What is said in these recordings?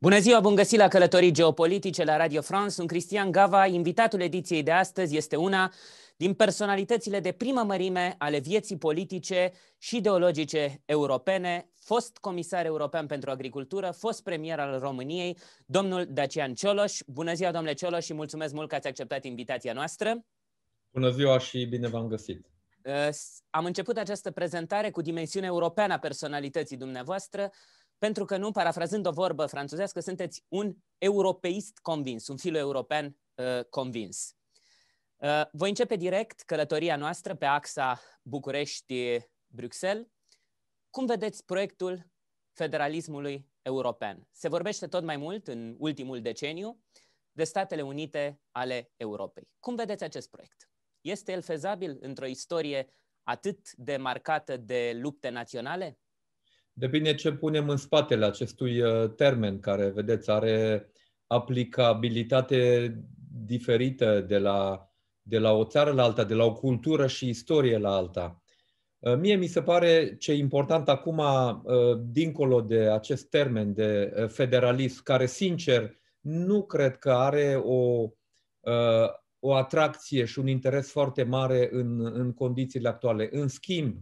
Bună ziua, bun găsit la Călătorii Geopolitice la Radio France. Sunt Cristian Gava. Invitatul ediției de astăzi este una din personalitățile de primă mărime ale vieții politice și ideologice europene, fost comisar european pentru agricultură, fost premier al României, domnul Dacian Cioloș. Bună ziua, domnule Cioloș, și mulțumesc mult că ați acceptat invitația noastră. Bună ziua și bine v-am găsit. Uh, am început această prezentare cu dimensiunea europeană a personalității dumneavoastră pentru că nu, parafrazând o vorbă franțuzească, sunteți un europeist convins, un filo european uh, convins. Uh, voi începe direct călătoria noastră pe axa București-Bruxelles. Cum vedeți proiectul federalismului european? Se vorbește tot mai mult în ultimul deceniu de Statele Unite ale Europei. Cum vedeți acest proiect? Este el fezabil într-o istorie atât de marcată de lupte naționale? Depinde ce punem în spatele acestui uh, termen, care, vedeți, are aplicabilitate diferită de la, de la o țară la alta, de la o cultură și istorie la alta. Uh, mie mi se pare ce important acum, uh, dincolo de acest termen de federalism, care, sincer, nu cred că are o, o atracție și un interes foarte mare în, în condițiile actuale. În schimb,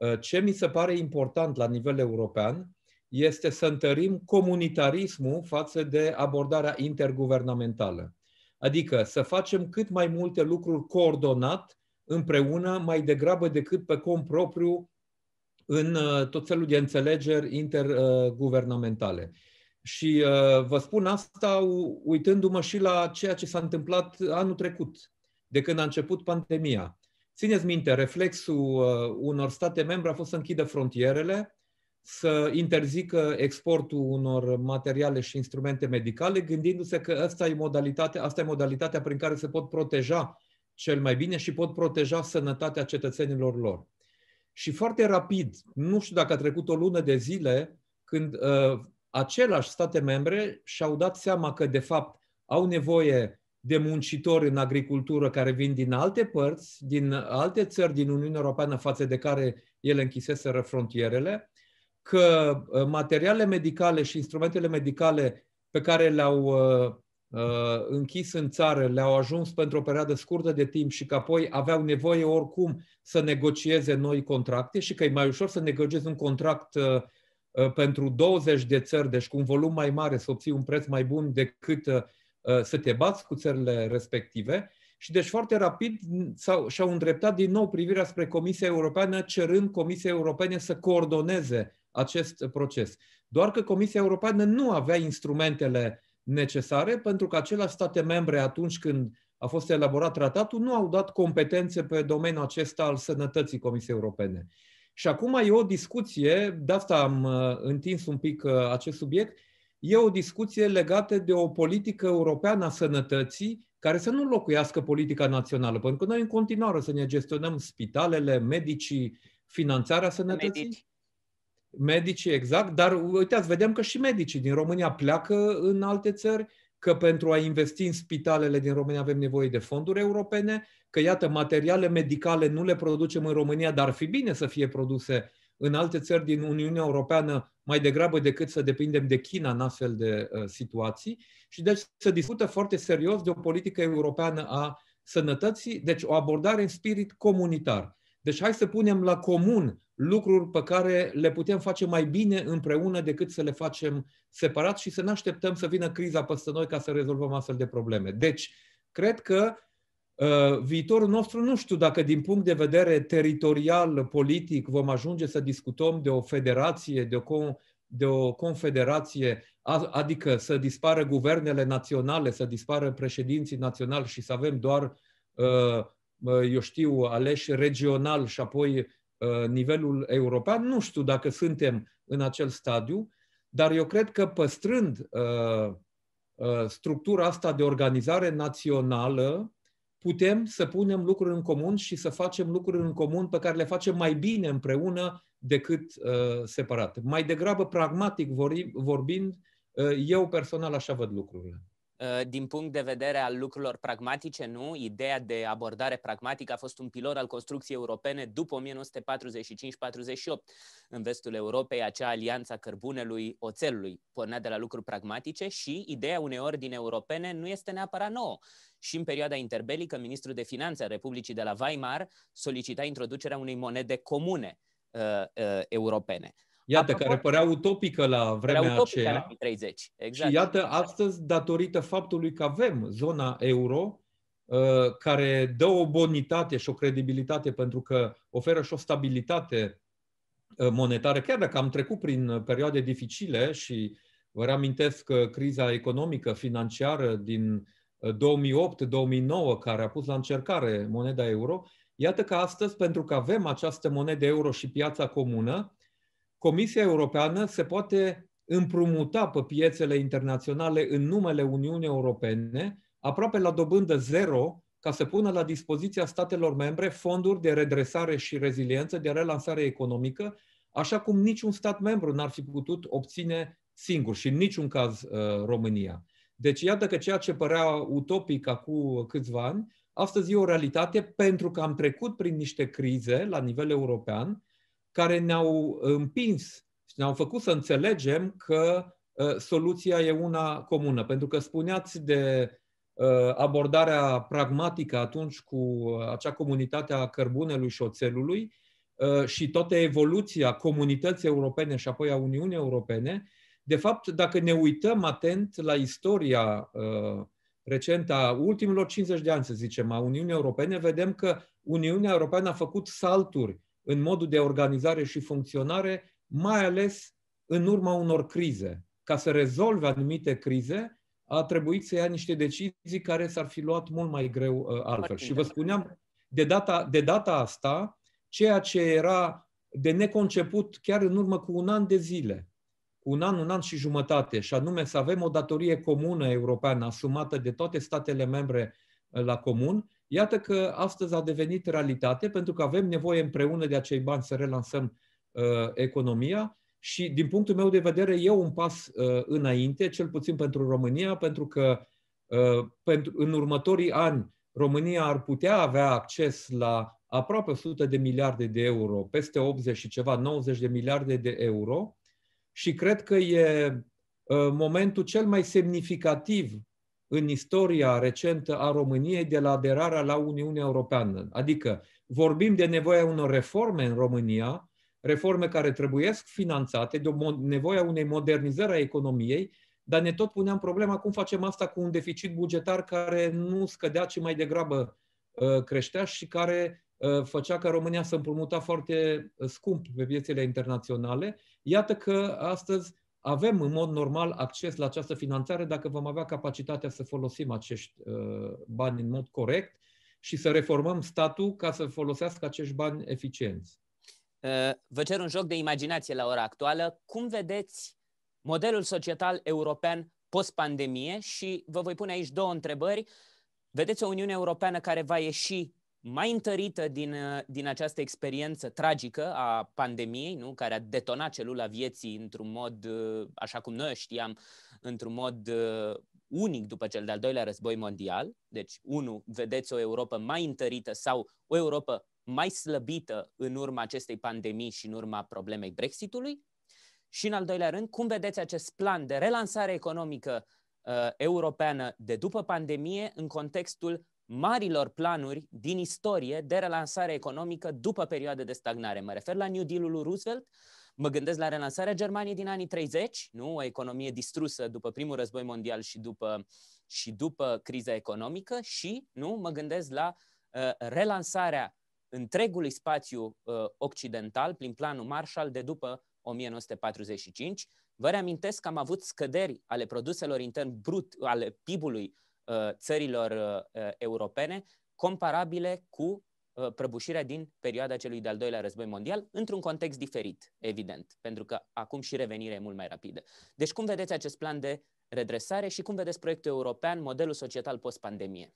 Uh, ce mi se pare important la nivel european este să întărim comunitarismul față de abordarea interguvernamentală. Adică să facem cât mai multe lucruri coordonat împreună mai degrabă decât pe cont propriu în uh, tot felul de înțelegeri interguvernamentale. Și uh, vă spun asta uitându-mă și la ceea ce s-a întâmplat anul trecut, de când a început pandemia. Țineți minte, reflexul uh, unor state membre a fost să închidă frontierele, să interzică exportul unor materiale și instrumente medicale, gândindu-se că asta e, modalitatea, asta e modalitatea prin care se pot proteja cel mai bine și pot proteja sănătatea cetățenilor lor. Și foarte rapid, nu știu dacă a trecut o lună de zile, când uh, același state membre și-au dat seama că, de fapt, au nevoie de muncitori în agricultură care vin din alte părți, din alte țări din Uniunea Europeană față de care ele închiseseră frontierele, că uh, materiale medicale și instrumentele medicale pe care le-au uh, uh, închis în țară, le-au ajuns pentru o perioadă scurtă de timp și că apoi aveau nevoie oricum să negocieze noi contracte și că e mai ușor să negociezi un contract uh, uh pentru 20 de țări, deci cu un volum mai mare, să obții un preț mai bun decât Uh, să te bați cu țările respective și deci foarte rapid s-au, și-au îndreptat din nou privirea spre Comisia Europeană, cerând Comisia Europene să coordoneze acest proces. Doar că Comisia Europeană nu avea instrumentele necesare, pentru că aceleași state membre, atunci când a fost elaborat tratatul, nu au dat competențe pe domeniul acesta al sănătății Comisiei Europene. Și acum e o discuție, de asta am uh, întins un pic uh, acest subiect, e o discuție legată de o politică europeană a sănătății care să nu locuiască politica națională, pentru că noi în continuare să ne gestionăm spitalele, medicii, finanțarea sănătății. Medici. Medicii, exact, dar uitați, vedem că și medicii din România pleacă în alte țări, că pentru a investi în spitalele din România avem nevoie de fonduri europene, că, iată, materiale medicale nu le producem în România, dar ar fi bine să fie produse în alte țări din Uniunea Europeană mai degrabă decât să depindem de China în astfel de uh, situații și deci se discută foarte serios de o politică europeană a sănătății, deci o abordare în spirit comunitar. Deci hai să punem la comun lucruri pe care le putem face mai bine împreună decât să le facem separat și să ne așteptăm să vină criza peste noi ca să rezolvăm astfel de probleme. Deci, cred că Uh, viitorul nostru, nu știu dacă din punct de vedere teritorial, politic, vom ajunge să discutăm de o federație, de o, de o confederație, adică să dispară guvernele naționale, să dispară președinții naționali și să avem doar, uh, eu știu, aleși regional și apoi uh, nivelul european. Nu știu dacă suntem în acel stadiu, dar eu cred că păstrând structura asta de organizare națională, putem să punem lucruri în comun și să facem lucruri în comun pe care le facem mai bine împreună decât uh, separat. Mai degrabă pragmatic vorbind, uh, eu personal așa văd lucrurile. Ă, din punct de vedere al lucrurilor pragmatice, nu? Ideea de abordare pragmatică a fost un pilon al construcției europene după 1945-48 în vestul Europei, acea alianță a cărbunelui oțelului pornea de la lucruri pragmatice și ideea unei ordini europene nu este neapărat nouă. Și în perioada interbelică, ministrul de finanțe al Republicii de la Weimar solicita introducerea unei monede comune uh, uh, europene. Iată, Apropo, care părea utopică la vremea părea utopică aceea. În 30. Exact. Și iată, astăzi, datorită faptului că avem zona euro, uh, care dă o bonitate și o credibilitate pentru că oferă și o stabilitate uh, monetară, chiar dacă am trecut prin uh, perioade dificile și vă reamintesc că criza economică financiară din 2008-2009 care a pus la încercare moneda euro, iată că astăzi, pentru că avem această monedă euro și piața comună, Comisia Europeană se poate împrumuta pe piețele internaționale în numele Uniunii Europene, aproape la dobândă zero, ca să pună la dispoziția statelor membre fonduri de redresare și reziliență, de relansare economică, așa cum niciun stat membru n-ar fi putut obține singur și în niciun caz uh, România. Deci iată că ceea ce părea utopic acum câțiva ani, astăzi e o realitate pentru că am trecut prin niște crize la nivel european care ne-au împins și ne-au făcut să înțelegem că ă, soluția e una comună. Pentru că spuneați de ă, abordarea pragmatică atunci cu acea comunitate a cărbunelui și oțelului ă, și toată evoluția comunității europene și apoi a Uniunii Europene, de fapt, dacă ne uităm atent la istoria recentă a ultimilor 50 de ani, să zicem, a Uniunii Europene, vedem că Uniunea Europeană a făcut salturi în modul de organizare și funcționare, mai ales în urma unor crize. Ca să rezolve anumite crize, a trebuit să ia niște decizii care s-ar fi luat mult mai greu uh, altfel. Și vă spuneam, de data, de data asta, ceea ce era de neconceput chiar în urmă cu un an de zile, cu un an, un an și jumătate, și anume să avem o datorie comună europeană asumată de toate statele membre uh, la comun, Iată că astăzi a devenit realitate pentru că avem nevoie împreună de acei bani să relansăm uh, economia și din punctul meu de vedere e un pas uh, înainte, cel puțin pentru România, pentru că uh, pentru, în următorii ani România ar putea avea acces la aproape 100 de miliarde de euro, peste 80 și ceva, 90 de miliarde de euro și cred că e uh, momentul cel mai semnificativ în istoria recentă a României de la aderarea la Uniunea Europeană. Adică vorbim de nevoia unor reforme în România, reforme care trebuiesc finanțate, de nevoia unei modernizări a economiei, dar ne tot puneam problema cum facem asta cu un deficit bugetar care nu scădea, ci mai degrabă ă, creștea și care ă, făcea ca România să împrumuta foarte ă, scump pe piețele internaționale. Iată că astăzi avem în mod normal acces la această finanțare dacă vom avea capacitatea să folosim acești uh, bani în mod corect și să reformăm statul ca să folosească acești bani eficienți. Uh, vă cer un joc de imaginație la ora actuală. Cum vedeți modelul societal european post-pandemie și vă voi pune aici două întrebări. Vedeți o Uniune Europeană care va ieși mai întărită din, uh, din această experiență tragică a pandemiei, nu? care a detonat celula vieții într-un mod, uh, așa cum noi știam, într-un mod uh, unic după cel de-al doilea război mondial. Deci, unu, vedeți o Europa mai întărită sau o Europa mai slăbită în urma acestei pandemii și în urma problemei Brexitului. Și, în al doilea rând, cum vedeți acest plan de relansare economică uh, europeană de după pandemie în contextul marilor planuri din istorie de relansare economică după perioade de stagnare. Mă refer la New Deal-ul lui Roosevelt, mă gândesc la relansarea Germaniei din anii 30, nu? o economie distrusă după primul război mondial și după, și după criza economică și nu mă gândesc la uh, relansarea întregului spațiu uh, occidental prin planul Marshall de după 1945. Vă reamintesc că am avut scăderi ale produselor intern brut, ale PIB-ului Uh, țărilor uh, uh, europene, comparabile cu prăbușirea din perioada celui de-al doilea război mondial, într-un context diferit, evident, pentru că acum și revenirea e mult mai rapidă. Deci cum vedeți acest plan de redresare și cum vedeți proiectul european, modelul societal post-pandemie?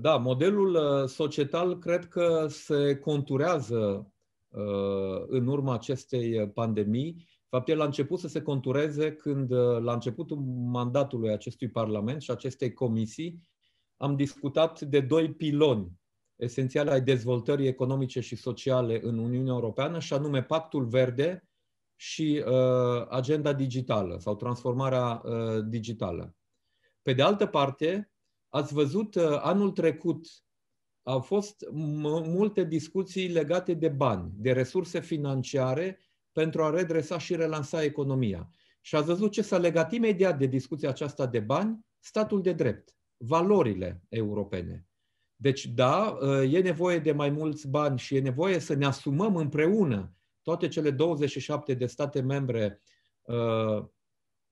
Da, modelul societal cred că se conturează în urma acestei pandemii fapt, el a început să se contureze când, uh, la începutul mandatului acestui Parlament și acestei comisii, am discutat de doi piloni esențiale ai dezvoltării economice și sociale în Uniunea Europeană, și anume Pactul Verde și uh, agenda digitală sau transformarea uh, digitală. Pe de altă parte, ați văzut uh, anul trecut au fost multe discuții legate de bani, de resurse financiare pentru a redresa și relansa economia. Și ați văzut ce s-a legat imediat de discuția aceasta de bani, statul de drept, valorile europene. Deci, da, ă, e nevoie de mai mulți bani și e nevoie să ne asumăm împreună toate cele 27 de state membre ă,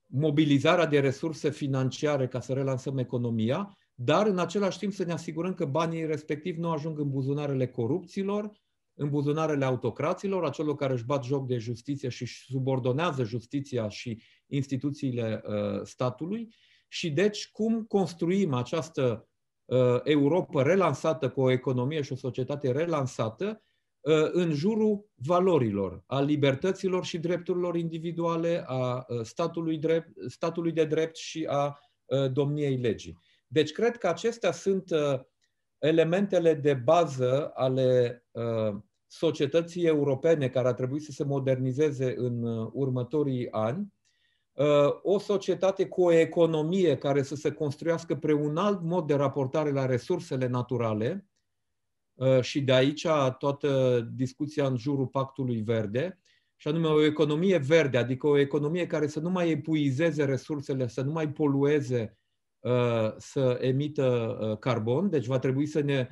mobilizarea de resurse financiare ca să relansăm economia, dar în același timp să ne asigurăm că banii respectiv nu ajung în buzunarele corupților, în buzunarele autocraților, acelor care își bat joc de justiție și subordonează justiția și instituțiile uh, statului și deci cum construim această uh, Europa relansată cu o economie și o societate relansată uh, în jurul valorilor, a libertăților și drepturilor individuale, a statului, drept, statului de drept și a domniei legii. Deci cred că acestea sunt elementele de bază ale uh, societății europene care a trebuit să se modernizeze în uh, următorii ani, uh, o societate cu o economie care să se construiască pe un alt mod de raportare la resursele naturale, uh, și de aici toată discuția în jurul Pactului Verde, și anume o economie verde, adică o economie care să nu mai epuizeze resursele, să nu mai polueze, să emită carbon. Deci va trebui să ne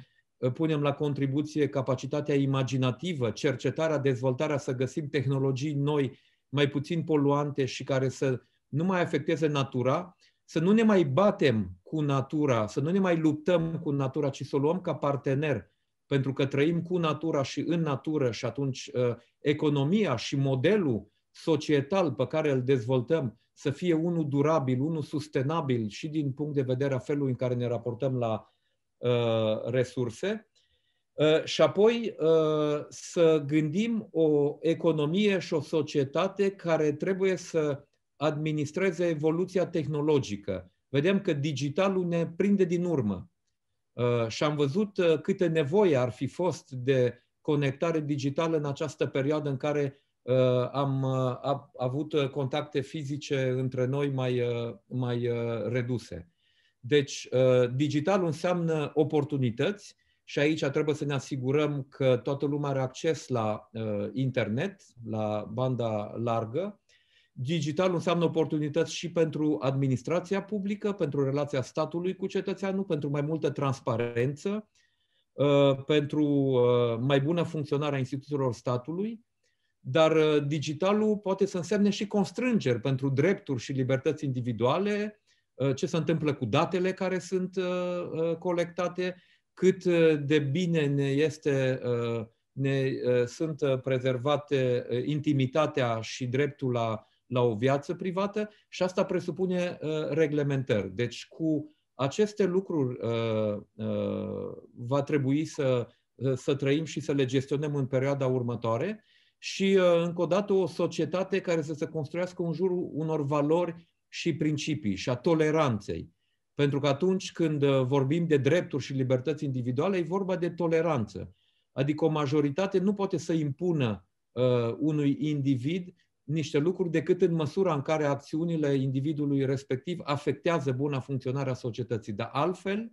punem la contribuție capacitatea imaginativă, cercetarea, dezvoltarea, să găsim tehnologii noi, mai puțin poluante și care să nu mai afecteze natura, să nu ne mai batem cu natura, să nu ne mai luptăm cu natura, ci să o luăm ca partener, pentru că trăim cu natura și în natură și atunci ă, economia și modelul societal pe care îl dezvoltăm să fie unul durabil, unul sustenabil și din punct de vedere a felului în care ne raportăm la Uh, resurse uh, și apoi uh, să gândim o economie și o societate care trebuie să administreze evoluția tehnologică. Vedem că digitalul ne prinde din urmă și am văzut câte nevoie ar fi fost de conectare digitală în această perioadă în care am avut contacte fizice între noi mai, mai reduse. Deci, uh, digital înseamnă oportunități și aici trebuie să ne asigurăm că toată lumea are acces la uh, internet, la banda largă. Digital înseamnă oportunități și pentru administrația publică, pentru relația statului cu cetățeanul, pentru mai multă transparență, uh, pentru mai bună funcționare a instituțiilor statului, dar digitalul poate să însemne și constrângeri pentru drepturi și libertăți individuale, Uh, ce se întâmplă cu datele care sunt uh, uh, colectate, cât de bine ne este ne sunt prezervate intimitatea și dreptul la, la o viață privată și asta presupune reglementări. Deci cu aceste lucruri va trebui să, să trăim și să le gestionăm în perioada următoare și încă o dată o societate care să se construiască în jurul unor valori și principii și a toleranței. Pentru că atunci când uh, vorbim de drepturi și libertăți individuale, e vorba de toleranță. Adică o majoritate nu poate să impună uh, unui individ niște lucruri decât în măsura în care acțiunile individului respectiv afectează buna funcționare a societății. Dar altfel,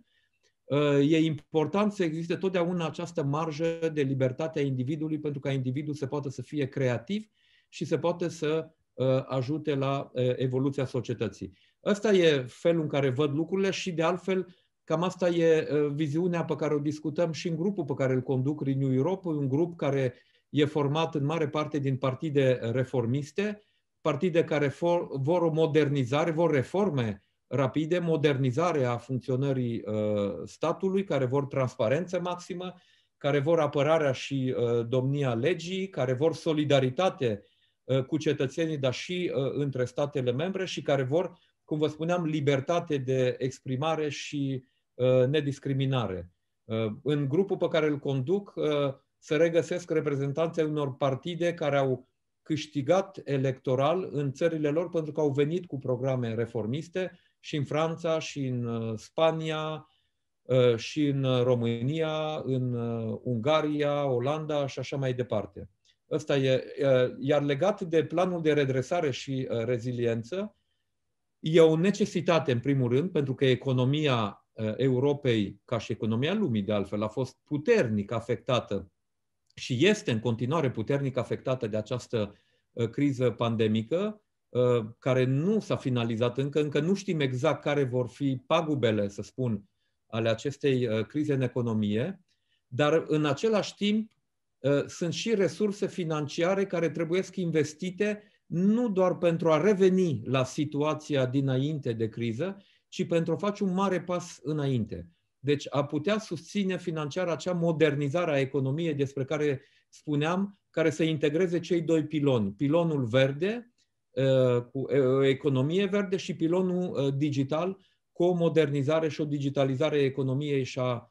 uh, e important să existe totdeauna această marjă de libertate a individului pentru ca individul să poată să fie creativ și să poată să Uh, ajute la uh, evoluția societății. Ăsta e felul în care văd lucrurile și, de altfel, cam asta e uh, viziunea pe care o discutăm și în grupul pe care îl conduc Renew Europe, un grup care e format în mare parte din partide reformiste, partide care for, vor o modernizare, vor reforme rapide, modernizare a funcționării uh, statului, care vor transparență maximă, care vor apărarea și uh, domnia legii, care vor solidaritate Uh, cu cetățenii, dar și uh, între statele membre și care vor, cum vă spuneam, libertate de exprimare și uh, nediscriminare. În grupul pe care îl conduc se regăsesc reprezentanții unor partide care au câștigat electoral în țările lor pentru că au venit cu programe reformiste și în Franța, și în Spania, și în România, în Ungaria, Olanda și așa mai departe. Ăsta e. Iar legat de planul de redresare și reziliență, e o necesitate, în primul rând, pentru că economia Europei, ca și economia lumii, de altfel, a fost puternic afectată și este în continuare puternic afectată de această criză pandemică, care nu s-a finalizat încă, încă nu știm exact care vor fi pagubele, să spun, ale acestei crize în economie, dar în același timp Uh, sunt și resurse financiare care trebuie investite nu doar pentru a reveni la situația dinainte de criză, ci pentru a face un mare pas înainte. Deci a putea susține financiar acea modernizare a economiei despre care spuneam, care să integreze cei doi piloni. Pilonul verde, uh, cu uh, economie verde și pilonul digital, cu o modernizare și o digitalizare a economiei și a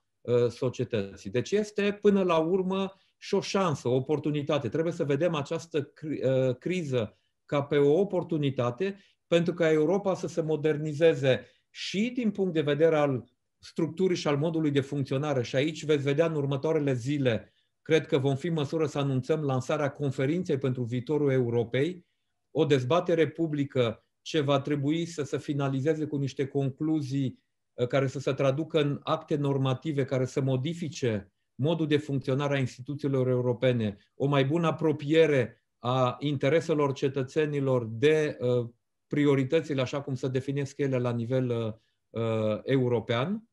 societății. Deci este, până la urmă, și o șansă, o oportunitate. Trebuie să vedem această cri- ă, criză ca pe o oportunitate pentru ca Europa să se modernizeze și din punct de vedere al structurii și al modului de funcționare. Și aici veți vedea în următoarele zile, cred că vom fi în măsură să anunțăm lansarea conferinței pentru viitorul Europei, o dezbatere publică ce va trebui să se finalizeze cu niște concluzii ă, care să se traducă în acte normative care să modifice modul de funcționare a instituțiilor europene, o mai bună apropiere a intereselor cetățenilor de uh, prioritățile așa cum se definesc ele la nivel uh, uh, european.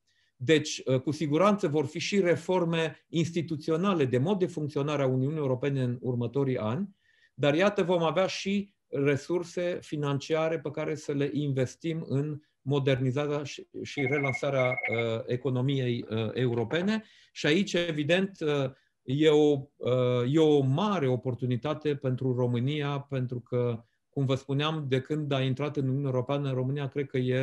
Deci, cu siguranță vor fi și reforme instituționale de mod de funcționare a Uniunii Europene în următorii ani, dar iată vom avea și resurse financiare pe care să le investim în modernizarea și, și relansarea uh, economiei uh, europene și aici, evident, uh, e, o, uh, e o mare oportunitate pentru România, pentru că, cum vă spuneam, de când a intrat în Uniunea Europeană, România cred că e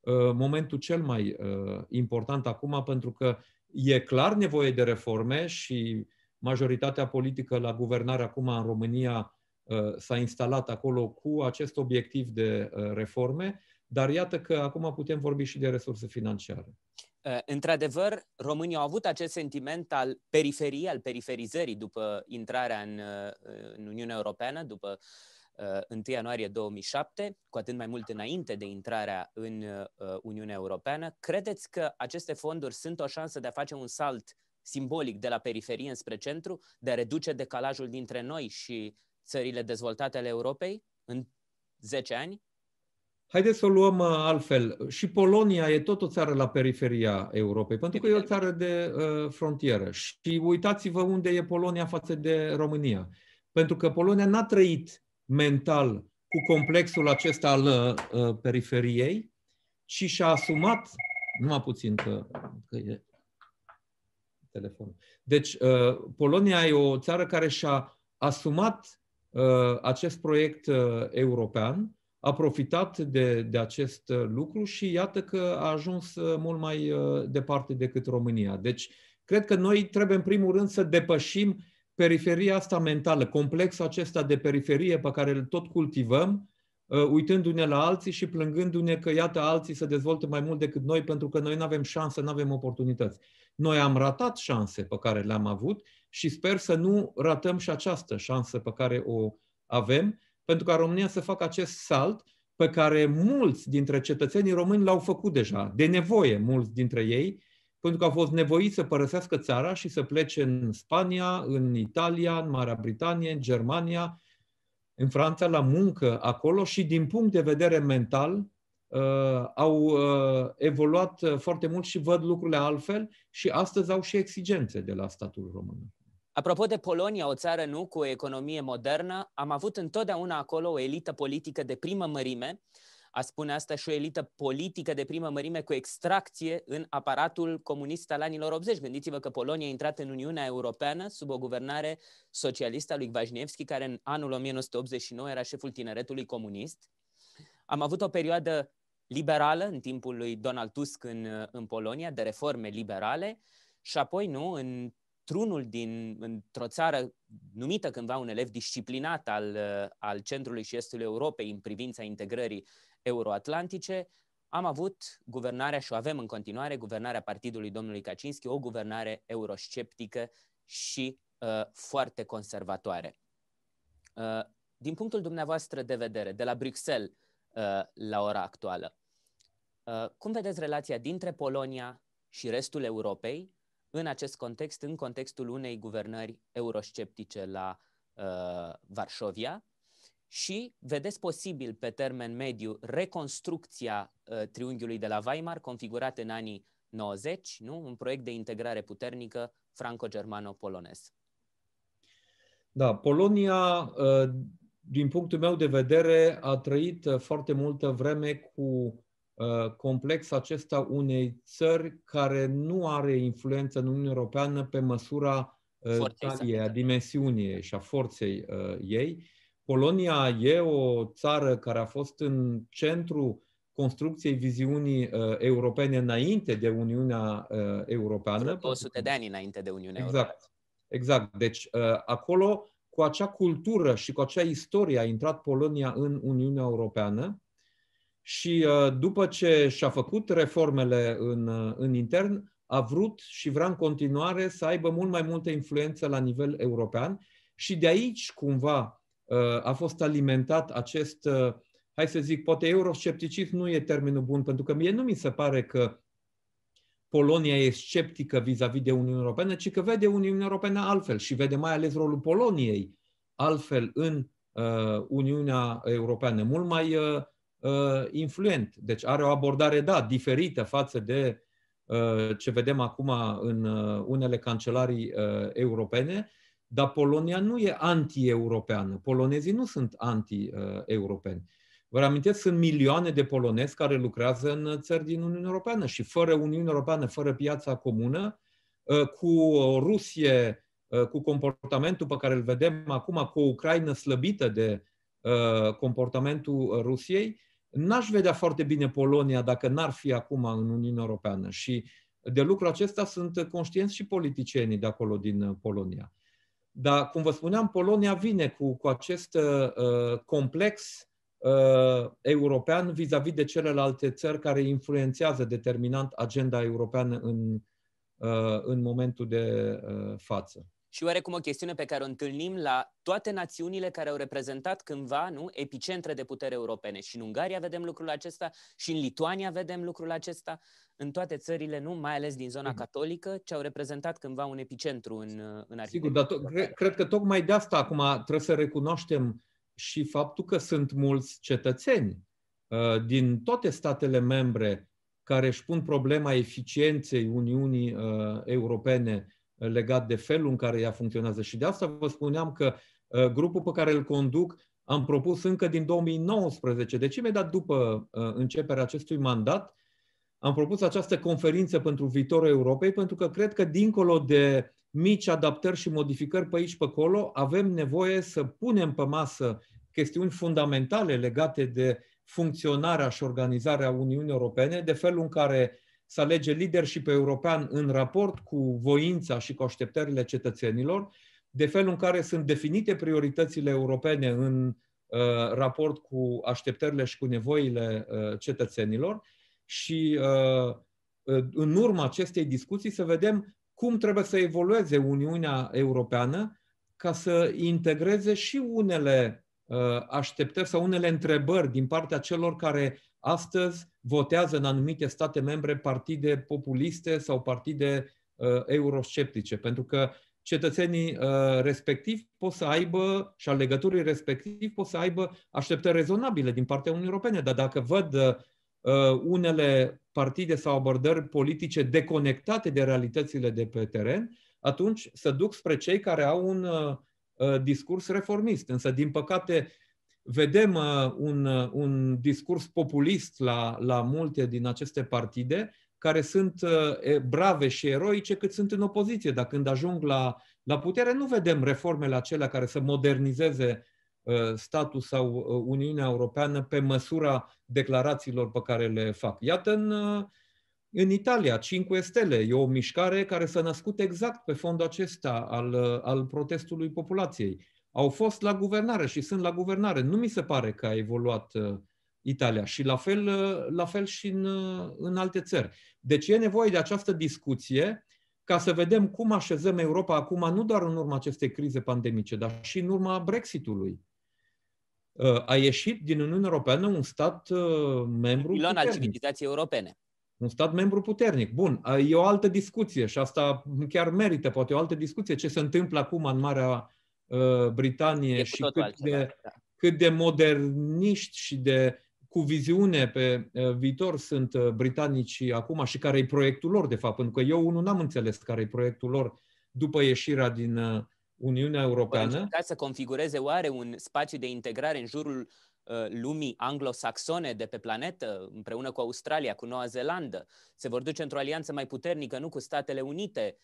uh, momentul cel mai uh, important acum, pentru că e clar nevoie de reforme și majoritatea politică la guvernare acum în România uh, s-a instalat acolo cu acest obiectiv de uh, reforme, dar iată că acum putem vorbi și de resurse financiare. Uh, într-adevăr, românii au avut acest sentiment al periferiei, al periferizării după intrarea în, uh, în Uniunea Europeană, după 1 uh, ianuarie 2007, cu atât mai mult înainte de intrarea în Uniunea Europeană. Credeți că aceste fonduri sunt o șansă de a face un salt simbolic de la periferie înspre centru, de a reduce decalajul dintre noi și țările dezvoltate ale Europei în 10 ani? Haideți să o luăm uh, altfel. Și Polonia e tot o țară la periferia Europei, pentru că e o exact. țară de uh, frontieră. Și uitați-vă unde e Polonia față de România. Pentru că Polonia n-a trăit mental cu complexul acesta al uh, uh periferiei și și-a asumat, numai puțin că, că e telefon. Deci, uh, Polonia e o țară care și-a asumat uh, acest proiect uh, european a profitat de, de acest uh, lucru și iată că a ajuns uh, mult mai uh, departe decât România. Deci, cred că noi trebuie, în primul rând, să depășim periferia asta mentală, complexul acesta de periferie pe care îl tot cultivăm, uitându-ne la alții și plângându-ne că, iată, alții se dezvoltă mai mult decât noi pentru că noi nu avem șanse, nu avem oportunități. Noi am ratat șanse pe care le-am avut și sper să nu ratăm și această șansă pe care o avem pentru ca România să facă acest salt pe care mulți dintre cetățenii români l-au făcut deja, de nevoie mulți dintre ei, pentru că au fost nevoiți să părăsească țara și să plece în Spania, în Italia, în Marea Britanie, în Germania, în Franța, la muncă acolo și din punct de vedere mental uh, au uh, evoluat uh, foarte mult și văd lucrurile altfel și astăzi au și exigențe de la statul român. Apropo de Polonia, o țară nu cu o economie modernă, am avut întotdeauna acolo o elită politică de primă mărime, a spune asta și o elită politică de primă mărime cu extracție în aparatul comunist al anilor 80. Gândiți-vă că Polonia a intrat în Uniunea Europeană sub o guvernare socialistă a lui Vajnievski, care în anul 1989 era șeful tineretului comunist. Am avut o perioadă liberală în timpul lui Donald Tusk în, în Polonia, de reforme liberale, și apoi, nu, în trunul din, într-o țară numită cândva un elev disciplinat al, uh, al centrului și estului Europei în privința integrării euroatlantice, am avut guvernarea și o avem în continuare, guvernarea partidului domnului Kaczynski, o guvernare eurosceptică și uh, foarte conservatoare. Uh, din punctul dumneavoastră de vedere, de la Bruxelles uh, la ora actuală, uh, cum vedeți relația dintre Polonia și restul Europei în acest context, în contextul unei guvernări eurosceptice la uh, Varșovia și vedeți posibil pe termen mediu reconstrucția uh, triunghiului de la Weimar configurat în anii 90, nu? un proiect de integrare puternică franco-germano-polonez. Da, Polonia, uh, din punctul meu de vedere, a trăit uh, foarte multă vreme cu Uh, complex acesta unei țări care nu are influență în Uniunea Europeană pe măsura uh, taliei, a dimensiunii și a forței uh, ei. Polonia e o țară care a fost în centru construcției viziunii europene înainte de Uniunea Europeană. 200 de ani înainte de Uniunea exact. Europeană. Exact. Deci acolo, cu acea cultură și cu acea istorie a intrat Polonia în Uniunea Europeană și uh, după ce și-a făcut reformele în, uh, în intern, a vrut și vrea în continuare să aibă mult mai multă influență la nivel european și de aici cumva uh, a fost alimentat acest, hai să zic, poate euroscepticism nu e termenul bun, pentru că mie nu mi se pare că Polonia e sceptică vis-a-vis de Uniunea Europeană, ci că vede Uniunea Europeană altfel și vede mai ales rolul Poloniei altfel în uh, Uniunea Europeană, mult mai uh, uh, influent. Deci are o abordare, da, diferită față de uh, ce vedem acum în uh, unele cancelarii uh, europene, dar Polonia nu e anti-europeană. Polonezii nu sunt anti-europeni. Vă amintesc, sunt milioane de polonezi care lucrează în țări din Uniunea Europeană și fără Uniunea Europeană, fără piața comună, uh, cu Rusie, uh, cu comportamentul pe care îl vedem acum, cu o Ucraina slăbită de uh, comportamentul Rusiei, N-aș vedea foarte bine Polonia dacă n-ar fi acum în Uniunea Europeană și de lucru acesta sunt conștienți și politicienii de acolo din uh, Polonia. Dar, cum vă spuneam, Polonia vine cu, cu acest uh, uh, complex uh, european vis-a-vis de celelalte țări care influențează determinant agenda europeană în, uh, în momentul de uh, față și oarecum o chestiune pe care o întâlnim la toate națiunile care au reprezentat cândva nu, epicentre de putere europene. Și în Ungaria vedem lucrul acesta, și în Lituania vedem lucrul acesta, în toate țările, nu, mai ales din zona mhm. catolică, ce au reprezentat cândva un epicentru în, în arhitectură. Sigur, dar to- cre- cred că tocmai de asta acum trebuie să recunoaștem și faptul că sunt mulți cetățeni uh, din toate statele membre care își pun problema eficienței Uniunii uh, Europene legat de felul în care ea funcționează. Și de asta vă spuneam că uh, grupul pe care îl conduc am propus încă din 2019, deci imediat după uh, începerea acestui mandat, am propus această conferință pentru viitorul Europei, pentru că cred că dincolo de mici adaptări și modificări pe aici, pe acolo, avem nevoie să punem pe masă chestiuni fundamentale legate de funcționarea și organizarea Uniunii Europene, de felul în care să alege leadership european în raport cu voința și cu așteptările cetățenilor, de felul în care sunt definite prioritățile europene în uh, raport cu așteptările și cu nevoile uh, cetățenilor și uh, în urma acestei discuții să vedem cum trebuie să evolueze Uniunea Europeană ca să integreze și unele așteptări sau unele întrebări din partea celor care Astăzi votează în anumite state membre partide populiste sau partide uh, eurosceptice, pentru că cetățenii uh, respectiv pot să aibă și alegătorii respectiv pot să aibă așteptări rezonabile din partea Uniunii Europene. Dar dacă văd uh, unele partide sau abordări politice deconectate de realitățile de pe teren, atunci să duc spre cei care au un uh, uh discurs reformist. Însă, din păcate, Vedem uh, un, uh, un discurs populist la, la multe din aceste partide care sunt uh, brave și eroice cât sunt în opoziție. Dar când ajung la, la putere, nu vedem reformele acelea care să modernizeze statul sau Uniunea Europeană pe măsura declarațiilor pe care le fac. Iată în, în Italia, 5 stele, e o mișcare care s-a născut exact pe fondul acesta al, al protestului populației au fost la guvernare și sunt la guvernare. Nu mi se pare că a evoluat uh, Italia și la fel, uh, la fel și în, uh, în alte țări. Deci e nevoie de această discuție ca să vedem cum așezăm Europa acum, nu doar în urma acestei crize pandemice, dar și în urma Brexitului. A ieșit din Uniunea Europeană un stat membru. Pilon al civilizației europene. Un stat membru puternic. Bun, e o altă discuție și asta chiar merită, poate o altă discuție, ce se întâmplă acum în Marea Uh, Britanie și cât altceva, de, da. cât de moderniști și de cu viziune pe uh, viitor sunt uh, britanicii acum și care e proiectul lor, de fapt, pentru că eu unul n-am înțeles care e proiectul lor după ieșirea din Uniunea Europeană. Păi, Ca să configureze oare un spațiu de integrare în jurul lumii anglosaxone de pe planetă, împreună cu Australia, cu Noua Zeelandă. Se vor duce într-o alianță mai puternică, nu cu Statele Unite,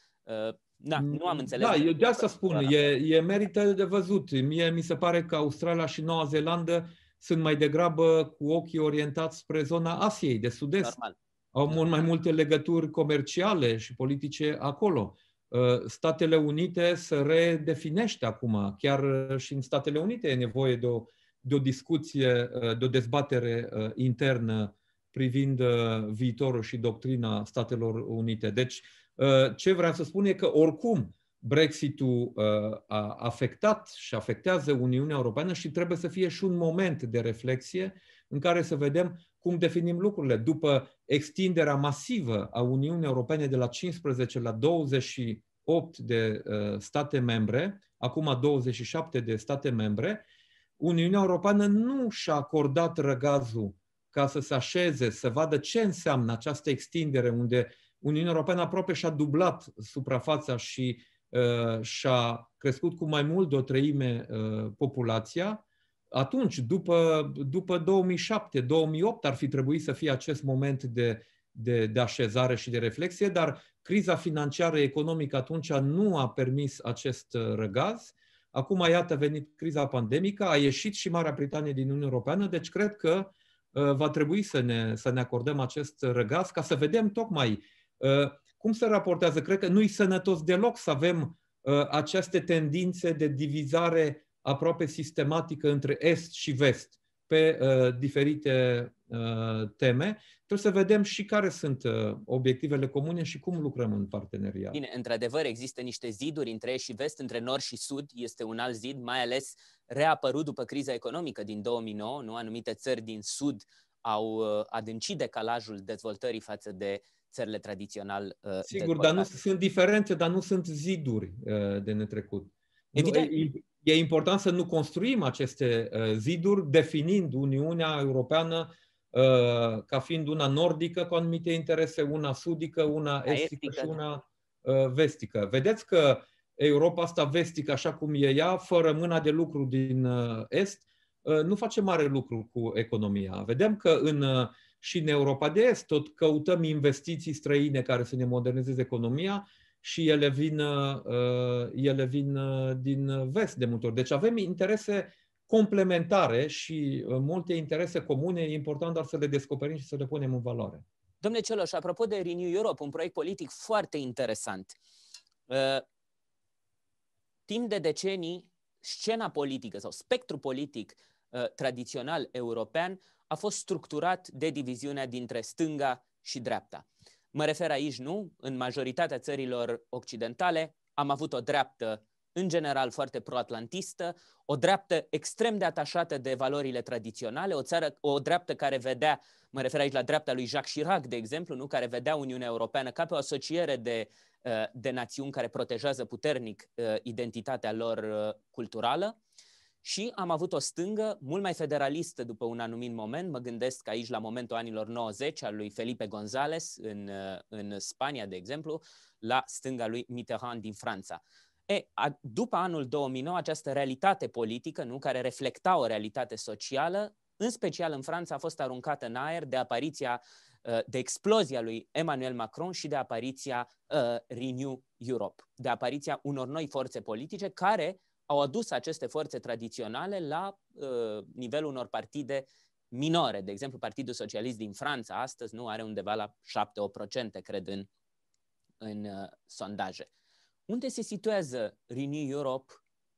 da, nu am mm, înțeles. Da, eu de asta spun, e, e merită de văzut. Mie mi se pare că Australia și Noua Zeelandă sunt mai degrabă cu ochii orientați spre zona Asiei, de sud-est. Normal. Au Normal. mai multe legături comerciale și politice acolo. Uh, Statele Unite se redefinește acum, chiar uh, și în Statele Unite e nevoie de o, de o discuție, de o dezbatere internă privind viitorul și doctrina Statelor Unite. Deci, Uh, ce vreau să spun e că oricum Brexitul uh, a afectat și afectează Uniunea Europeană și trebuie să fie și un moment de reflexie în care să vedem cum definim lucrurile. După extinderea masivă a Uniunii Europene de la 15 la 28 de uh, state membre, acum 27 de state membre, Uniunea Europeană nu și-a acordat răgazul ca să se așeze, să vadă ce înseamnă această extindere unde Uniunea Europeană aproape și-a dublat suprafața și uh, și-a crescut cu mai mult de o treime uh, populația, atunci, după, după 2007-2008, ar fi trebuit să fie acest moment de, de, de așezare și de reflexie, dar criza financiară economică atunci nu a permis acest uh, răgaz. Acum, iată, a venit criza pandemică, a ieșit și Marea Britanie din Uniunea Europeană, deci cred că uh, va trebui să ne, să ne acordăm acest răgaz ca să vedem tocmai Uh, cum se raportează? Cred că nu-i sănătos deloc să avem uh, aceste tendințe de divizare aproape sistematică între est și vest pe uh, diferite teme. Trebuie să vedem și care sunt obiectivele comune și cum lucrăm în parteneriat. Bine, într-adevăr, există niște ziduri între est și vest, între nord și sud. Este un alt zid, mai ales reapărut după criza economică din 2009. Nu? Anumite țări din sud au adâncit decalajul dezvoltării față de uh, țările tradițional uh, Sigur, dar nu sunt diferențe, dar nu sunt ziduri uh, de netrecut. Evident. Nu, e, e important să nu construim aceste uh, ziduri definind Uniunea Europeană uh, ca fiind una nordică cu anumite interese, una sudică, una da, estică, estică și da. una uh, vestică. Vedeți că Europa asta vestică, așa cum e ea, fără mâna de lucru din uh, est, uh, nu face mare lucru cu economia. Vedem că în uh, și în Europa de Est. Tot căutăm investiții străine care să ne modernizeze economia și ele vin, uh, ele vin uh, din vest de multe ori. Deci avem interese complementare și uh, multe interese comune. E important doar să le descoperim și să le punem în valoare. Domnule Cioloș, apropo de Renew Europe, un proiect politic foarte interesant. Timp de decenii, scena politică sau spectru politic tradițional european a fost structurat de diviziunea dintre stânga și dreapta. Mă refer aici, nu? În majoritatea țărilor occidentale am avut o dreaptă, în general, foarte proatlantistă, o dreaptă extrem de atașată de valorile tradiționale, o, țară, o dreaptă care vedea, mă refer aici la dreapta lui Jacques Chirac, de exemplu, nu? care vedea Uniunea Europeană ca pe o asociere de, ă, de națiuni care protejează puternic ă, identitatea lor ă, culturală, și am avut o stângă mult mai federalistă după un anumit moment. Mă gândesc aici la momentul anilor 90 al lui Felipe González în, uh, în Spania, de exemplu, la stânga lui Mitterrand din Franța. E, a, după anul 2009, această realitate politică, nu, care reflecta o realitate socială, în special în Franța, a fost aruncată în aer de apariția, uh, de explozia lui Emmanuel Macron și de apariția uh, Renew Europe, de apariția unor noi forțe politice care au adus aceste forțe tradiționale la uh, nivelul unor partide minore. De exemplu, Partidul Socialist din Franța astăzi nu are undeva la 7-8%, cred, în, în uh, sondaje. Unde se situează Renew Europe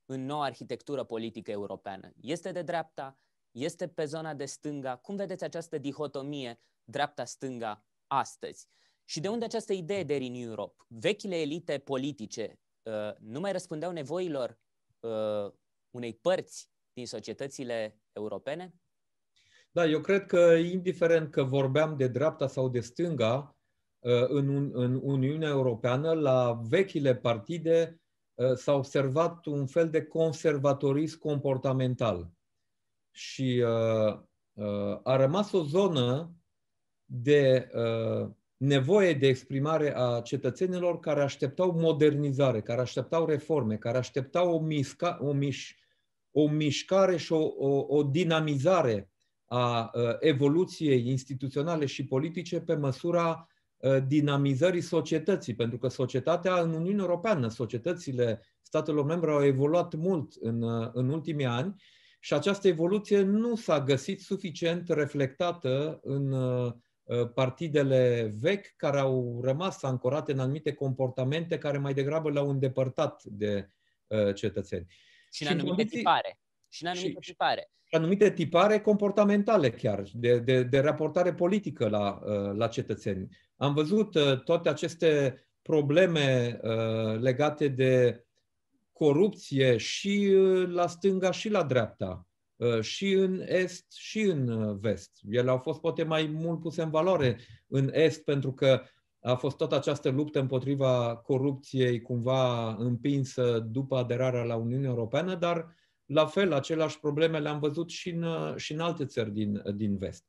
în noua arhitectură politică europeană? Este de dreapta? Este pe zona de stânga? Cum vedeți această dihotomie dreapta-stânga astăzi? Și de unde această idee de Renew Europe? Vechile elite politice uh, nu mai răspundeau nevoilor Uh, unei părți din societățile europene? Da, eu cred că, indiferent că vorbeam de dreapta sau de stânga, uh, în, în Uniunea Europeană, la vechile partide uh, s-a observat un fel de conservatorism comportamental. Și a rămas o zonă de nevoie de exprimare a cetățenilor care așteptau modernizare, care așteptau reforme, care așteptau o, misca, o, miș, o mișcare și o, o, o dinamizare a ă, evoluției instituționale și politice pe măsura ă, dinamizării societății, pentru că societatea în Uniunea Europeană, societățile statelor membre au evoluat mult în, ă, în ultimii ani și această evoluție nu s-a găsit suficient reflectată în Uh, partidele vechi care au rămas ancorate în anumite comportamente care mai degrabă le-au îndepărtat de uh, cetățeni. Și în anumite și condiții... tipare. Și în anumite și, tipare. Și anumite tipare comportamentale chiar, de, de, de raportare politică la, uh, la cetățeni. Am văzut toate aceste probleme legate de corupție și la stânga și la dreapta Uh, și în Est și în uh, Vest. Ele au fost poate mai mult puse în valoare în Est pentru că a fost toată această luptă împotriva corupției cumva împinsă după aderarea la Uniunea Europeană, dar la fel, aceleași probleme le-am văzut și în, uh, și în alte țări din, din vest.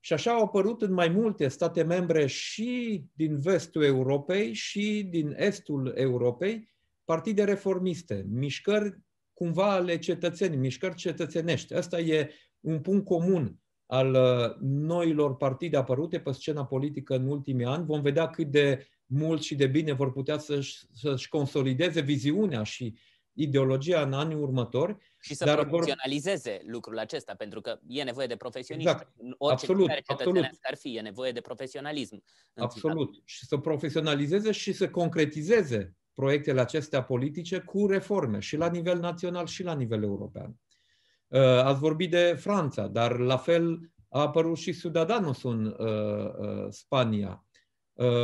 Și așa au apărut în mai multe state membre și din vestul Europei și din estul Europei partide reformiste, mișcări cumva ale cetățenii, mișcări cetățenești. Asta e un punct comun al uh, noilor partide apărute pe scena politică în ultimii ani. Vom vedea cât de mult și de bine vor putea să-și, să-și consolideze viziunea și ideologia în anii următori. Și să dar profesionalizeze vor... lucrul acesta, pentru că e nevoie de profesionism. Exact. Orice absolut, absolut. ar fi, e nevoie de profesionalism. Absolut. Și să profesionalizeze și să concretizeze proiectele acestea politice cu reforme și la nivel național și la nivel european. Uh, ați vorbit de Franța, dar la fel a apărut și Ciudadanos în uh, uh, Spania.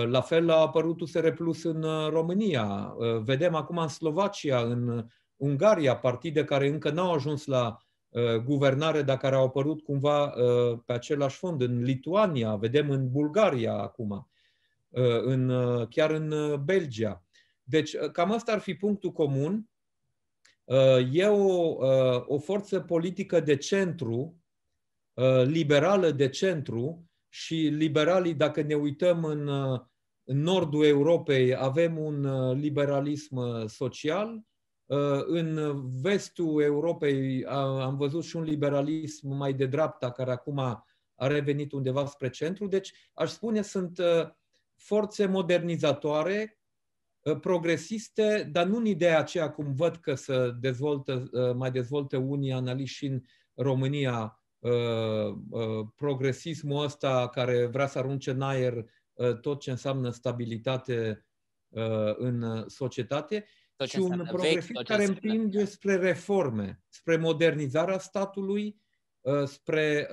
la fel a apărut USR Plus în România. Vedem acum în Slovacia, în Ungaria, partide care încă n-au ajuns la guvernare, dar care au apărut cumva pe același fond. În Lituania, vedem în Bulgaria acum, în, chiar în Belgia. Deci, ă, cam asta ar fi punctul comun. Ă, e o, ă, o forță politică de centru, liberală de centru, și liberalii, dacă ne uităm în, în nordul Europei, avem un liberalism social. În vestul Europei am văzut și un liberalism mai de dreapta, care acum a revenit undeva spre centru. Deci, aș spune, sunt forțe modernizatoare Ă, progresiste, dar nu în ideea aceea cum văd că se dezvoltă, ă, mai dezvolte unii analiști și în România ă, progresismul ăsta care vrea să arunce în aer tot ce înseamnă stabilitate în societate tot ce și un progresist vechi, care împinge vechi. Da. spre reforme, spre modernizarea statului, spre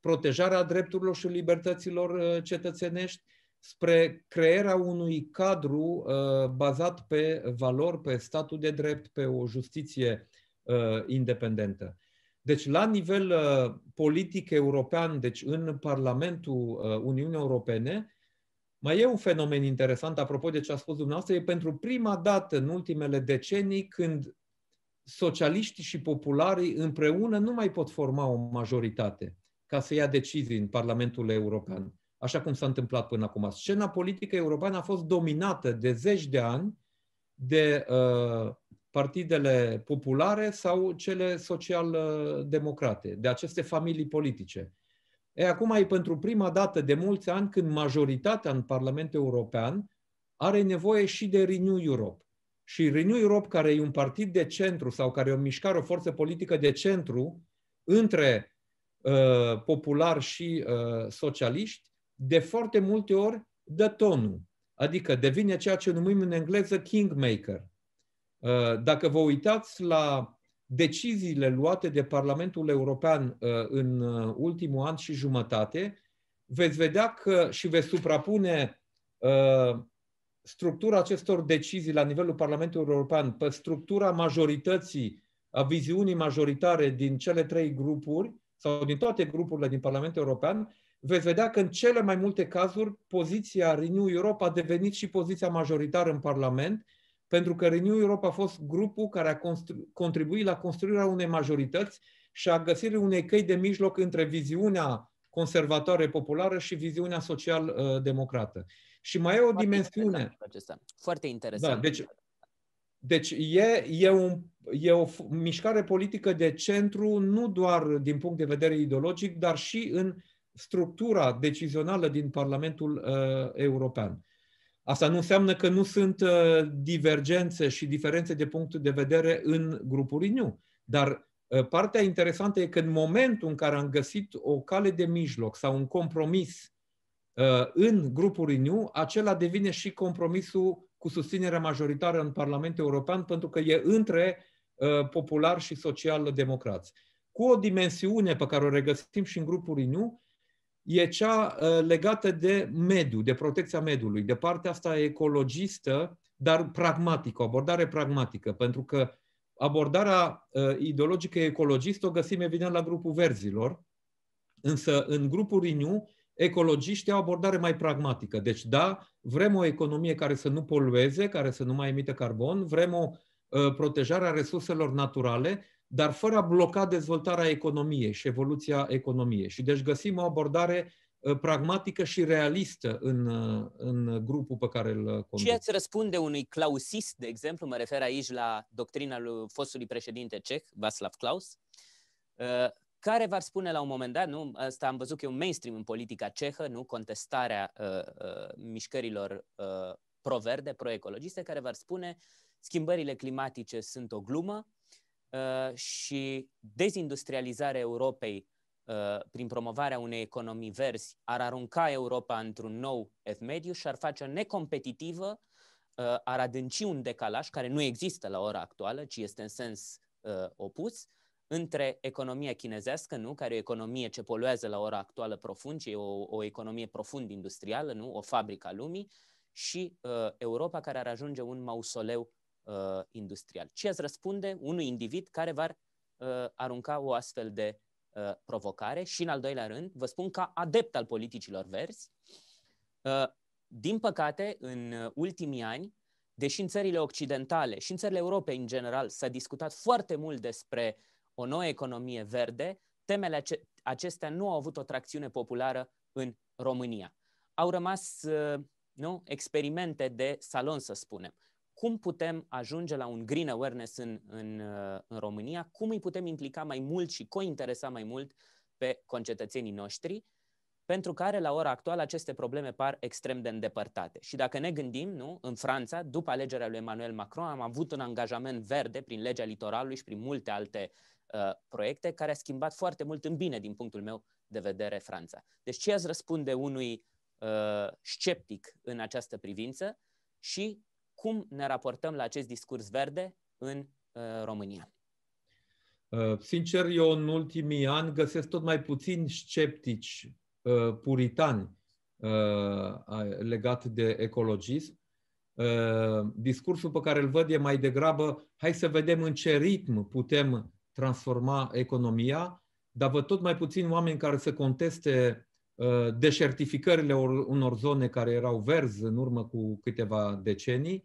protejarea drepturilor și libertăților cetățenești, spre crearea unui cadru uh, bazat pe valori, pe statul de drept, pe o justiție uh, independentă. Deci, la nivel uh, politic european, deci în Parlamentul Uniunii Europene, mai e un fenomen interesant, apropo de ce a spus dumneavoastră, e pentru prima dată în ultimele decenii când socialiștii și popularii împreună nu mai pot forma o majoritate ca să ia decizii în Parlamentul European așa cum s-a întâmplat până acum. Scena politică europeană a fost dominată de zeci de ani de uh, partidele populare sau cele social-democrate, de aceste familii politice. E, acum e pentru prima dată de mulți ani când majoritatea în Parlamentul European are nevoie și de Renew Europe. Și Renew Europe, care e un partid de centru sau care e o mișcare, o forță politică de centru între uh, popular și uh, socialiști, de foarte multe ori dă tonul. Adică devine ceea ce numim în engleză kingmaker. Uh, dacă vă uitați la deciziile luate de Parlamentul European uh, în uh, ultimul an și jumătate, veți vedea că și veți suprapune structura acestor decizii la nivelul Parlamentului European pe structura majorității, a viziunii majoritare din cele trei grupuri sau din toate grupurile din Parlamentul European, veți vedea că în cele mai multe cazuri poziția Renew Europe a devenit și poziția majoritară în Parlament, pentru că Renew Europe a fost grupul care a contribuit la construirea unei majorități și a găsirii unei căi de mijloc între viziunea conservatoare populară și viziunea social-democrată. Uh, și mai e o Foarte dimensiune. Interesant Foarte da, interesant. Da, deci, deci e, e, un, e o mișcare politică de centru, nu doar din punct de vedere ideologic, dar și în structura decizională din Parlamentul uh, European. Asta nu înseamnă că nu sunt uh, divergențe și diferențe de punct de vedere în grupuri nu, dar uh, partea interesantă e că în momentul în care am găsit o cale de mijloc sau un compromis uh, în grupul nu, acela devine și compromisul cu susținerea majoritară în Parlamentul European pentru că e între uh, popular și social-democrați. Cu o dimensiune pe care o regăsim și în grupul nu, e cea ă, legată de mediu, de protecția mediului, de partea asta ecologistă, dar pragmatică, o abordare pragmatică, pentru că abordarea ă, ideologică ecologistă o găsim evident la grupul verzilor, însă în grupul Renew ecologiștii au o abordare mai pragmatică. Deci da, vrem o economie care să nu polueze, care să nu mai emite carbon, vrem o ă, protejare a resurselor naturale, dar fără a bloca dezvoltarea economiei și evoluția economiei. Și deci găsim o abordare uh, pragmatică și realistă în, uh, în grupul pe care îl uh, conduc. Ce ați răspunde unui clausist, de exemplu, mă refer aici la doctrina lui fostului președinte ceh, Václav Klaus, care v-ar spune la un moment dat, nu, asta am văzut că e un mainstream în politica cehă, nu, contestarea uh, uh, mișcărilor uh, proverde, proecologiste, care v-ar spune schimbările climatice sunt o glumă, Uh, și dezindustrializarea Europei uh, prin promovarea unei economii verzi ar arunca Europa într-un nou mediu și ar face-o necompetitivă, uh, ar adânci un decalaj care nu există la ora actuală, ci este în sens opus, între economia chinezească, nu, care e o economie ce poluează la ora actuală profund, ci e o, o economie profund industrială, nu, o fabrică a lumii, și uh, Europa care ar ajunge un mausoleu uh, industrial. Ce îți răspunde unui individ care va uh, arunca o astfel de uh, provocare? Și, în al doilea rând, vă spun ca adept al politicilor verzi, uh, din păcate, în uh, ultimii ani, deși în țările occidentale și în țările Europei în general s-a discutat foarte mult despre o nouă economie verde, temele ace- acestea nu au avut o tracțiune populară în România. Au rămas uh, nu, experimente de salon, să spunem cum putem ajunge la un green awareness în, în, uh, în România, cum îi putem implica mai mult și cointeresa mai mult pe concetățenii noștri, pentru care la ora actuală aceste probleme par extrem de îndepărtate. Și dacă ne gândim, nu, în Franța, după alegerea lui Emmanuel Macron, am avut un angajament verde prin legea litoralului și prin multe alte uh, proiecte care a schimbat foarte mult în bine din punctul meu de vedere Franța. Deci ce ați răspunde unui uh, sceptic în această privință și cum ne raportăm la acest discurs verde în uh, România? Uh, sincer, eu în ultimii ani găsesc tot mai puțini sceptici uh, puritani legat de ecologism. Discursul pe care îl văd e mai degrabă hai să vedem în ce ritm putem transforma economia, dar văd tot mai puțini oameni care să conteste Uh, deșertificările unor zone care erau verzi în urmă cu câteva decenii,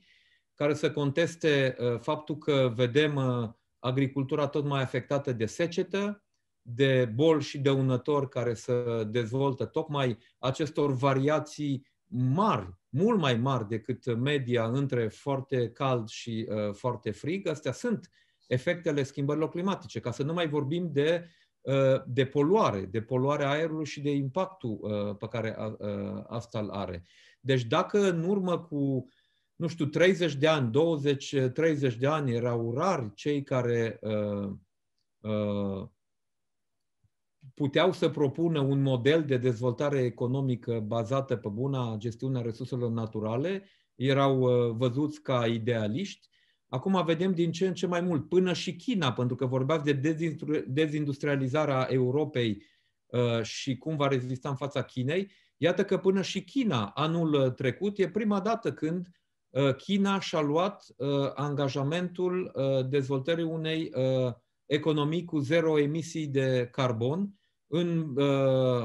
care să conteste uh, faptul că vedem uh, agricultura tot mai afectată de secetă, de boli și de unători care se dezvoltă tocmai acestor variații mari, mult mai mari decât media între foarte cald și foarte frig. Astea sunt efectele schimbărilor climatice, ca să nu mai vorbim de Uh, de poluare, de poluarea aerului și de impactul uh, pe care uh, asta îl are. Deci dacă în urmă cu, nu știu, 30 de ani, 20-30 de ani erau rari cei care puteau să propună un model de dezvoltare economică bazată pe buna gestiunea resurselor naturale, erau văzuți ca idealiști, Acum vedem din ce în ce mai mult, până și China, pentru că vorbeați de dezindustrializarea Europei uh, și cum va rezista în fața Chinei. Iată că până și China, anul uh, trecut, e prima dată când uh, China și-a luat angajamentul dezvoltării unei economii cu zero emisii de carbon în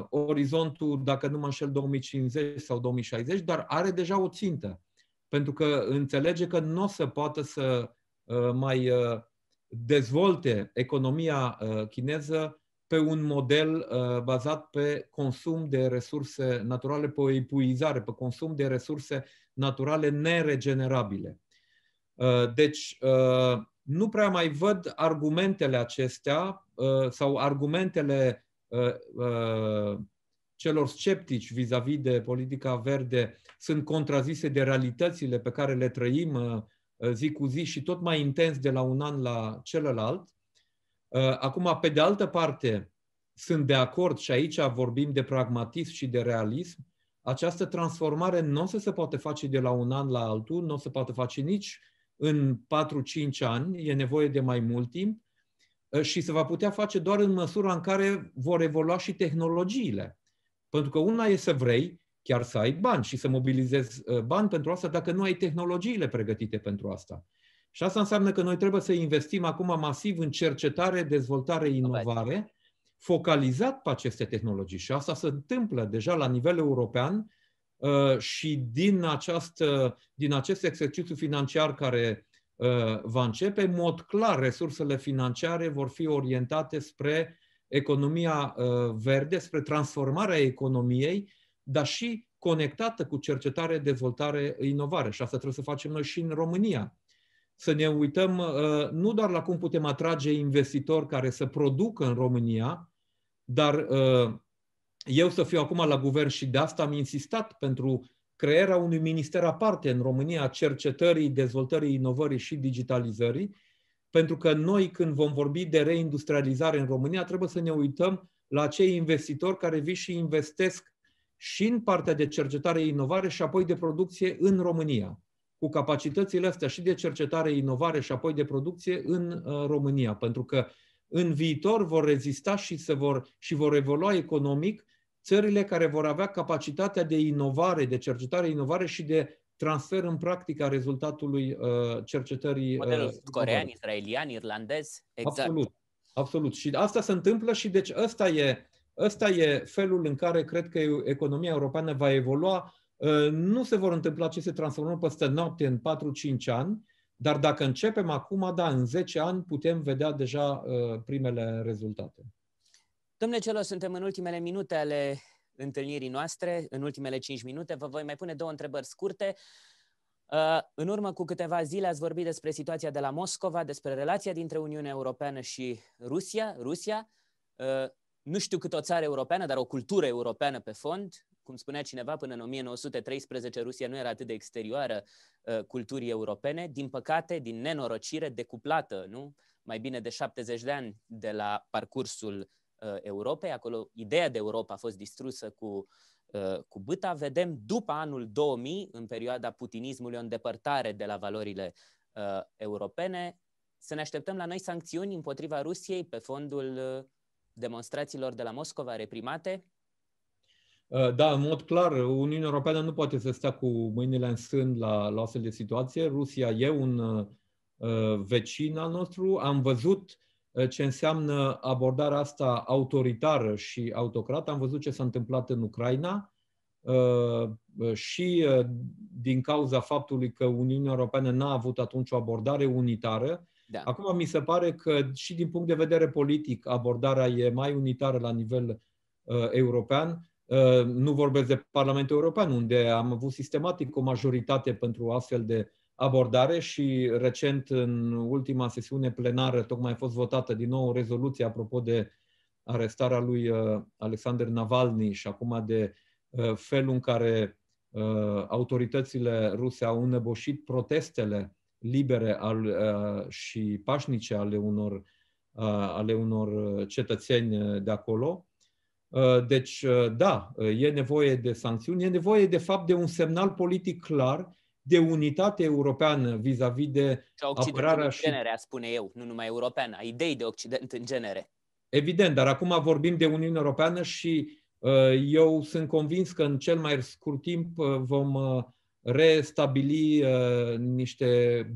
orizontul, dacă nu mă înșel, 2050 sau 2060, dar are deja o țintă pentru că înțelege că nu o să poată să uh, mai uh, dezvolte economia uh, chineză pe un model bazat pe consum de resurse naturale, pe o epuizare, pe consum de resurse naturale neregenerabile. Deci, nu prea mai văd argumentele acestea sau argumentele celor sceptici vis-a-vis de politica verde sunt contrazise de realitățile pe care le trăim uh, uh, zi cu zi și tot mai intens de la un an la celălalt. Uh, acum, pe de altă parte, sunt de acord și aici vorbim de pragmatism și de realism. Această transformare nu o să se poate face de la un an la altul, nu o se poate face nici în 4-5 ani, e nevoie de mai mult timp și se va putea face doar în măsura în care vor evolua și tehnologiile. Pentru că una e să vrei chiar să ai bani și să mobilizezi uh, bani pentru asta dacă nu ai tehnologiile pregătite pentru asta. Și asta înseamnă că noi trebuie să investim acum masiv în cercetare, dezvoltare, inovare, focalizat pe aceste tehnologii. Și asta se întâmplă deja la nivel european uh, și din, această, din acest exercițiu financiar care uh, va începe, în mod clar, resursele financiare vor fi orientate spre economia uh, verde, spre transformarea economiei, dar și conectată cu cercetare, dezvoltare, inovare. Și asta trebuie să facem noi și în România. Să ne uităm uh, nu doar la cum putem atrage investitori care să producă în România, dar uh, eu să fiu acum la guvern și de asta am insistat pentru crearea unui minister aparte în România a cercetării, dezvoltării, inovării și digitalizării, pentru că noi, când vom vorbi de reindustrializare în România, trebuie să ne uităm la cei investitori care vii și investesc și în partea de cercetare, inovare și apoi de producție în România. Cu capacitățile astea și de cercetare, inovare și apoi de producție în uh, România. Pentru că în viitor vor rezista și, se vor, și vor evolua economic țările care vor avea capacitatea de inovare, de cercetare, inovare și de transfer în practica rezultatului uh, cercetării. Uh, Modelul corean, israelian, irlandez. Exact. Absolut. Absolut. Și asta se întâmplă și deci ăsta e, ăsta e felul în care cred că economia europeană va evolua. Uh, nu se vor întâmpla aceste transformări peste noapte în 4-5 ani, dar dacă începem acum, da, în 10 ani putem vedea deja primele rezultate. Domnule Celo, suntem în ultimele minute ale întâlnirii noastre, în ultimele 5 minute, vă voi mai pune două întrebări scurte. Uh, în urmă cu câteva zile ați vorbit despre situația de la Moscova, despre relația dintre Uniunea Europeană și Rusia. Rusia, uh, nu știu cât o țară europeană, dar o cultură europeană pe fond. Cum spunea cineva, până în 1913 Rusia nu era atât de exterioară uh, culturii europene, din păcate, din nenorocire, decuplată, nu? Mai bine de 70 de ani de la parcursul uh, Europei, acolo ideea de Europa a fost distrusă cu, uh, cu băta, vedem după anul 2000, în perioada putinismului, o îndepărtare de la valorile uh, europene, să ne așteptăm la noi sancțiuni împotriva Rusiei pe fondul uh, demonstrațiilor de la Moscova reprimate? Uh, da, în mod clar, Uniunea Europeană nu poate să stea cu mâinile în sân la, la astfel de situație. Rusia e un uh, vecin al nostru. Am văzut uh, Eh, ce înseamnă abordarea asta autoritară și autocrată. Am văzut ce s-a întâmplat în Ucraina eh, eh, și din cauza faptului că Uniunea Europeană n-a avut atunci o abordare unitară. Da. Acum mi se pare că și din punct de vedere politic abordarea e mai unitară la nivel uh, european. Uh, nu vorbesc de Parlamentul European, unde am avut sistematic o majoritate pentru astfel de abordare și recent în ultima sesiune plenară tocmai a fost votată din nou o rezoluție apropo de arestarea lui uh, Alexander Navalny și acum de uh, felul în care uh, autoritățile ruse au înăboșit protestele libere al, și pașnice ale unor, ale unor cetățeni de acolo. Deci, da, e nevoie de sancțiuni, e nevoie, de fapt, de un semnal politic clar de unitate europeană vis-a-vis de apărarea și... genere, spune eu, nu numai europeană, a idei de Occident în genere. Evident, dar acum vorbim de Uniunea Europeană și uh, eu sunt convins că în cel mai scurt timp uh, vom uh, restabili niște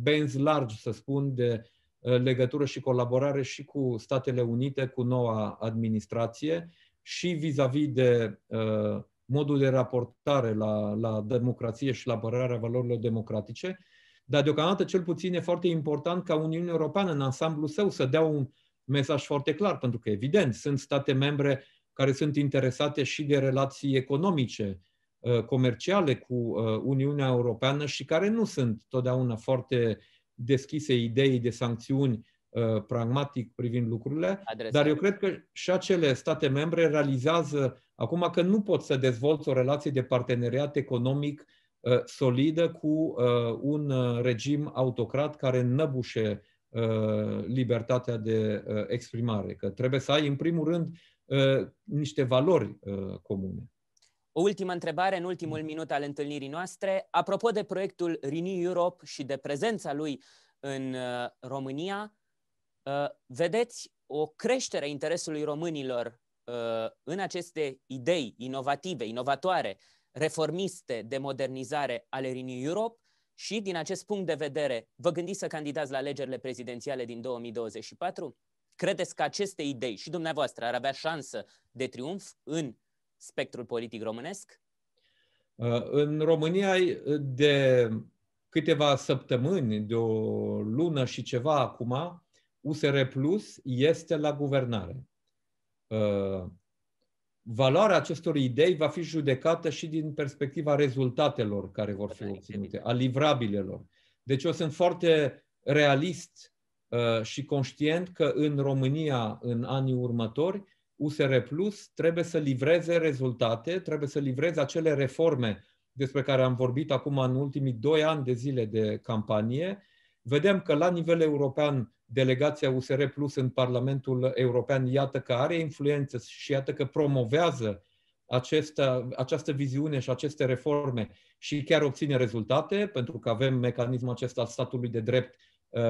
benzi largi, să spun, de legătură și colaborare și cu Statele Unite, cu noua administrație și vis-a-vis de modul de raportare la, la democrație și la apărarea valorilor democratice, dar deocamdată cel puțin e foarte important ca Uniunea Europeană în ansamblu său să dea un mesaj foarte clar, pentru că evident sunt state membre care sunt interesate și de relații economice, uh, comerciale cu uh, Uniunea Europeană și care nu sunt totdeauna foarte deschise idei de sancțiuni uh, pragmatic privind lucrurile, Adresare. dar eu cred că și acele state membre realizează Acum că nu pot să dezvolt o relație de parteneriat economic uh, solidă cu uh, un uh, regim autocrat care năbușe libertatea de exprimare, că trebuie să ai, în primul rând, niște valori comune. O ultimă întrebare în ultimul minut al întâlnirii noastre. Apropo de proiectul Renew Europe și de prezența lui în România, vedeți o creștere a interesului românilor Uh, în aceste idei inovative, inovatoare, reformiste de modernizare ale Renew Europe și, din acest punct de vedere, vă gândiți să candidați la alegerile prezidențiale din 2024? Credeți că aceste idei și dumneavoastră ar avea șansă de triumf în spectrul politic românesc? Uh, în România, de câteva săptămâni, de o lună și ceva acum, USR Plus este la guvernare. Uh, valoarea acestor idei va fi judecată și din perspectiva rezultatelor care vor fi obținute, a livrabilelor. Deci eu sunt foarte realist uh, și conștient că în România, în anii următori, USR Plus trebuie să livreze rezultate, trebuie să livreze acele reforme despre care am vorbit acum în ultimii doi ani de zile de campanie, vedem că la nivel european delegația USR Plus în Parlamentul European iată că are influență și iată că promovează această, această viziune și aceste reforme și chiar obține rezultate, pentru că avem mecanismul acesta al statului de drept uh,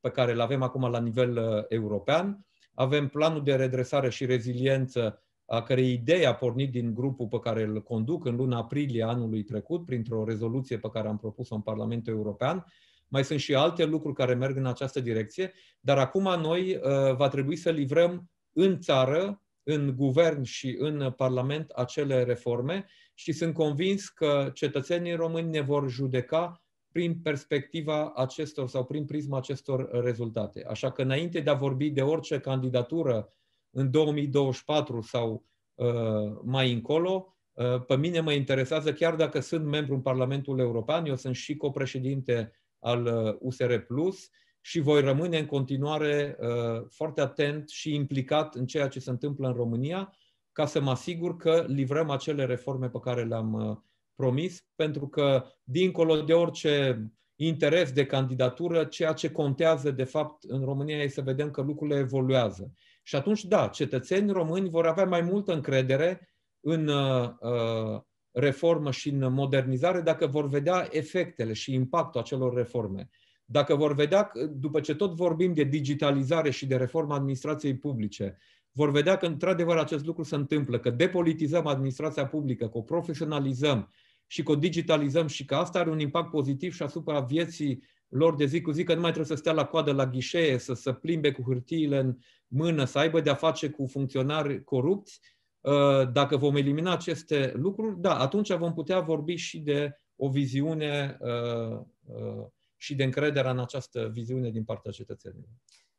pe care îl avem acum la nivel uh, european. Avem planul de redresare și reziliență, a cărei idee a pornit din grupul pe care îl conduc în luna aprilie anului trecut, printr-o rezoluție pe care am propus-o în Parlamentul European mai sunt și alte lucruri care merg în această direcție, dar acum noi uh, va trebui să livrăm în țară, în guvern și în Parlament acele reforme și sunt convins că cetățenii români ne vor judeca prin perspectiva acestor sau prin prisma acestor rezultate. Așa că înainte de a vorbi de orice candidatură în 2024 sau uh, mai încolo, uh, pe mine mă interesează chiar dacă sunt membru în Parlamentul European, eu sunt și copreședinte al USR uh, Plus și voi rămâne în continuare uh, foarte atent și implicat în ceea ce se întâmplă în România ca să mă asigur că livrăm acele reforme pe care le-am uh, promis, pentru că, dincolo de orice interes de candidatură, ceea ce contează, de fapt, în România e să vedem că lucrurile evoluează. Și atunci, da, cetățenii români vor avea mai multă încredere în uh, reformă și în modernizare dacă vor vedea efectele și impactul acelor reforme. Dacă vor vedea, după ce tot vorbim de digitalizare și de reforma administrației publice, vor vedea că într-adevăr acest lucru se întâmplă, că depolitizăm administrația publică, că o profesionalizăm și că o digitalizăm și că asta are un impact pozitiv și asupra vieții lor de zi cu zi, că nu mai trebuie să stea la coadă la ghișee, să se plimbe cu hârtiile în mână, să aibă de-a face cu funcționari corupți, Uh, dacă vom elimina aceste lucruri, da, atunci vom putea vorbi și de o viziune uh, uh, și de încrederea în această viziune din partea cetățenilor.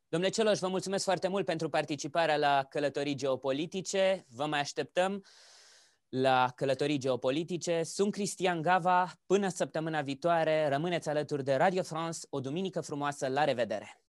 Domnule Celoș, vă mulțumesc foarte mult pentru participarea la Călătorii Geopolitice. Vă mai așteptăm la Călătorii Geopolitice. Sunt Cristian Gava. Până săptămâna viitoare, rămâneți alături de Radio France. O duminică frumoasă. La revedere!